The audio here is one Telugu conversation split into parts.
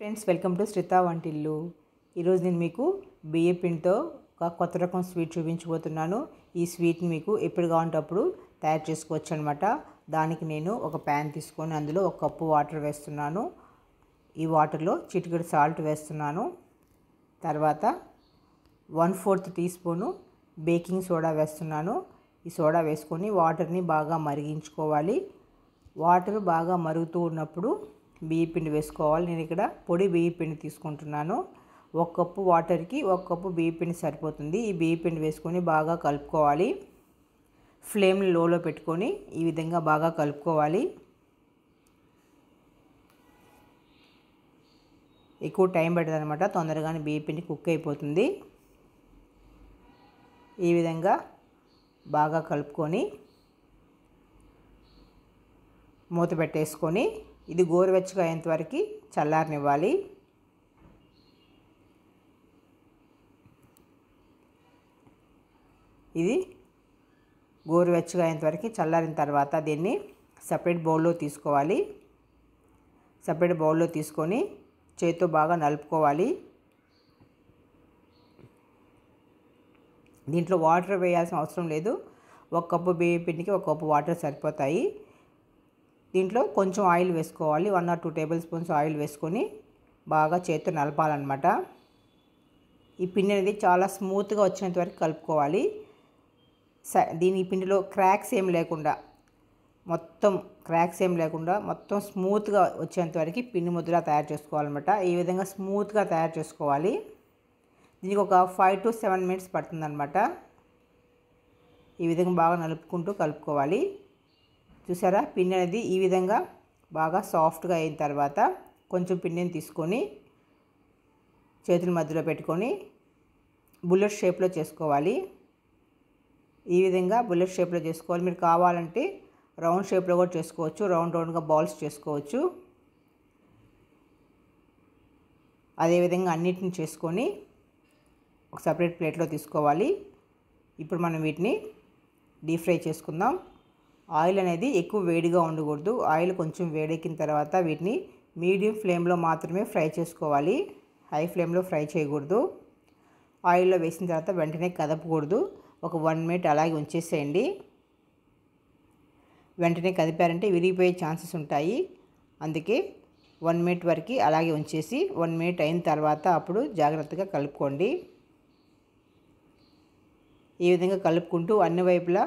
ఫ్రెండ్స్ వెల్కమ్ టు శ్రీతా వంటిల్లు ఈరోజు నేను మీకు బియ్య పిండితో ఒక కొత్త రకం స్వీట్ చూపించబోతున్నాను ఈ స్వీట్ని మీకు ఎప్పుడు కావాలంటప్పుడు తయారు చేసుకోవచ్చు అనమాట దానికి నేను ఒక ప్యాన్ తీసుకొని అందులో ఒక కప్పు వాటర్ వేస్తున్నాను ఈ వాటర్లో చిటికెడు సాల్ట్ వేస్తున్నాను తర్వాత one fourth teaspoon baking soda వేస్తున్నాను ఈ సోడా వేసుకొని వాటర్ని బాగా మరిగించుకోవాలి వాటర్ బాగా మరుగుతూ ఉన్నప్పుడు బియ్య పిండి వేసుకోవాలి నేను ఇక్కడ పొడి బియ్య పిండి తీసుకుంటున్నాను ఒక కప్పు వాటర్కి ఒక కప్పు బియ్య పిండి సరిపోతుంది ఈ బియ్య పిండి వేసుకొని బాగా కలుపుకోవాలి ఫ్లేమ్ లోలో పెట్టుకొని ఈ విధంగా బాగా కలుపుకోవాలి ఎక్కువ టైం పడుతుంది అనమాట తొందరగానే బియ్య పిండి కుక్ అయిపోతుంది ఈ విధంగా బాగా కలుపుకొని మూత పెట్టేసుకొని ఇది గోరువెచ్చగా అయ్యేంత వరకు చల్లారనివ్వాలి ఇది గోరువెచ్చగా అయ్యేంత వరకు చల్లారిన తర్వాత దీన్ని సపరేట్ బౌల్లో తీసుకోవాలి సపరేట్ బౌల్లో తీసుకొని చేతితో బాగా నలుపుకోవాలి దీంట్లో వాటర్ వేయాల్సిన అవసరం లేదు ఒక కప్పు బియ్యం పిండికి ఒక కప్పు వాటర్ సరిపోతాయి దీంట్లో కొంచెం ఆయిల్ వేసుకోవాలి one or two tablespoons oil వేసుకొని బాగా చేతితో నలపాలన్నమాట ఈ పిండి అనేది చాలా స్మూత్గా వచ్చినంత వరకు కలుపుకోవాలి స దీని పిండిలో క్రాక్స్ ఏం లేకుండా మొత్తం క్రాక్స్ ఏం లేకుండా మొత్తం స్మూత్గా వచ్చేంత వరకు పిండి ముద్దలా తయారు చేసుకోవాలన్నమాట ఈ విధంగా స్మూత్గా తయారు చేసుకోవాలి దీనికి ఒక ఫైవ్ టు సెవెన్ మినిట్స్ పడుతుందన్నమాట ఈ విధంగా బాగా నలుపుకుంటూ కలుపుకోవాలి చూసారా పిండి అనేది ఈ విధంగా బాగా సాఫ్ట్గా అయిన తర్వాత కొంచెం పిండిని తీసుకొని చేతుల మధ్యలో పెట్టుకొని బుల్లెట్ షేప్లో చేసుకోవాలి ఈ విధంగా బుల్లెట్ షేప్లో చేసుకోవాలి మీరు కావాలంటే రౌండ్ షేప్లో కూడా చేసుకోవచ్చు రౌండ్ రౌండ్గా బాల్స్ చేసుకోవచ్చు అదేవిధంగా అన్నిటిని చేసుకొని ఒక సపరేట్ ప్లేట్లో తీసుకోవాలి ఇప్పుడు మనం వీటిని డీప్ ఫ్రై చేసుకుందాం ఆయిల్ అనేది ఎక్కువ వేడిగా ఉండకూడదు ఆయిల్ కొంచెం వేడెక్కిన తర్వాత వీటిని మీడియం ఫ్లేమ్లో మాత్రమే ఫ్రై చేసుకోవాలి హై ఫ్లేమ్లో ఫ్రై చేయకూడదు ఆయిల్లో వేసిన తర్వాత వెంటనే కదపకూడదు ఒక వన్ మినిట్ అలాగే ఉంచేసేయండి వెంటనే కదిపారంటే విరిగిపోయే ఛాన్సెస్ ఉంటాయి అందుకే వన్ మినిట్ వరకు అలాగే ఉంచేసి వన్ మినిట్ అయిన తర్వాత అప్పుడు జాగ్రత్తగా కలుపుకోండి ఈ విధంగా కలుపుకుంటూ అన్ని వైపులా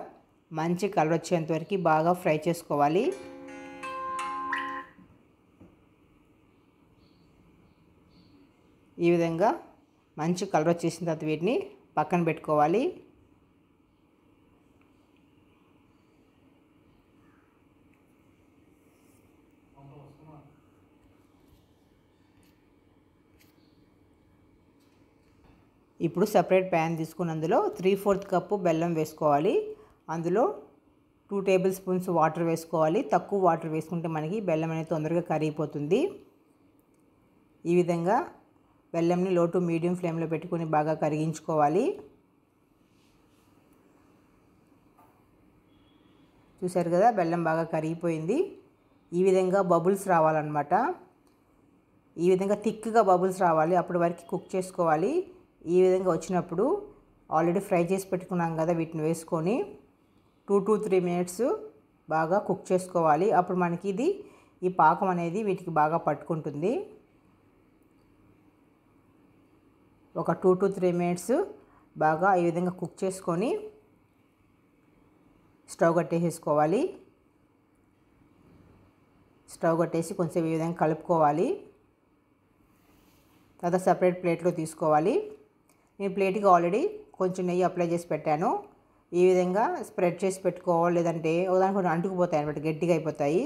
మంచి కలర్ వచ్చేంత వరకు బాగా ఫ్రై చేసుకోవాలి ఈ విధంగా మంచి కలర్ వచ్చేసిన తర్వాత వీటిని పక్కన పెట్టుకోవాలి ఇప్పుడు సపరేట్ ప్యాన్ తీసుకున్నందులో త్రీ ఫోర్త్ కప్పు బెల్లం వేసుకోవాలి అందులో టూ టేబుల్ స్పూన్స్ వాటర్ వేసుకోవాలి తక్కువ వాటర్ వేసుకుంటే మనకి బెల్లం అనేది తొందరగా కరిగిపోతుంది ఈ విధంగా బెల్లంని లో టు మీడియం ఫ్లేమ్లో పెట్టుకొని బాగా కరిగించుకోవాలి చూసారు కదా బెల్లం బాగా కరిగిపోయింది ఈ విధంగా బబుల్స్ రావాలన్నమాట ఈ విధంగా థిక్గా బబుల్స్ రావాలి అప్పటి వరకు కుక్ చేసుకోవాలి ఈ విధంగా వచ్చినప్పుడు ఆల్రెడీ ఫ్రై చేసి పెట్టుకున్నాం కదా వీటిని వేసుకొని టూ టు త్రీ మినిట్స్ బాగా కుక్ చేసుకోవాలి అప్పుడు మనకి ఇది ఈ పాకం అనేది వీటికి బాగా పట్టుకుంటుంది ఒక టూ టు త్రీ మినిట్స్ బాగా ఈ విధంగా కుక్ చేసుకొని స్టవ్ కట్టేసేసుకోవాలి స్టవ్ కట్టేసి కొంచెం ఈ విధంగా కలుపుకోవాలి తర్వాత సపరేట్ ప్లేట్లో తీసుకోవాలి నేను ప్లేట్కి ఆల్రెడీ కొంచెం నెయ్యి అప్లై చేసి పెట్టాను ఈ విధంగా స్ప్రెడ్ చేసి పెట్టుకోవాలి లేదంటే ఒకదానికి కొంచెం అంటుకుపోతాయి అనమాట గట్టిగా అయిపోతాయి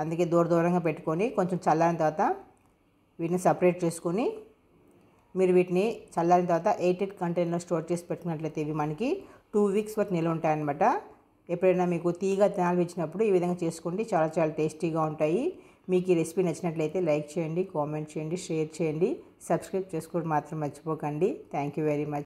అందుకే దూర దూరంగా పెట్టుకొని కొంచెం చల్లారిన తర్వాత వీటిని సపరేట్ చేసుకొని మీరు వీటిని చల్లారిన తర్వాత ఎయిటెడ్ కంటైనర్లో స్టోర్ చేసి పెట్టుకున్నట్లయితే ఇవి మనకి టూ వీక్స్ వరకు నిల్వ ఉంటాయన్నమాట ఎప్పుడైనా మీకు తీగ తినాలి ఇచ్చినప్పుడు ఈ విధంగా చేసుకోండి చాలా చాలా టేస్టీగా ఉంటాయి మీకు ఈ రెసిపీ నచ్చినట్లయితే లైక్ చేయండి కామెంట్ చేయండి షేర్ చేయండి సబ్స్క్రైబ్ చేసుకోవడం మాత్రం మర్చిపోకండి థ్యాంక్ యూ వెరీ మచ్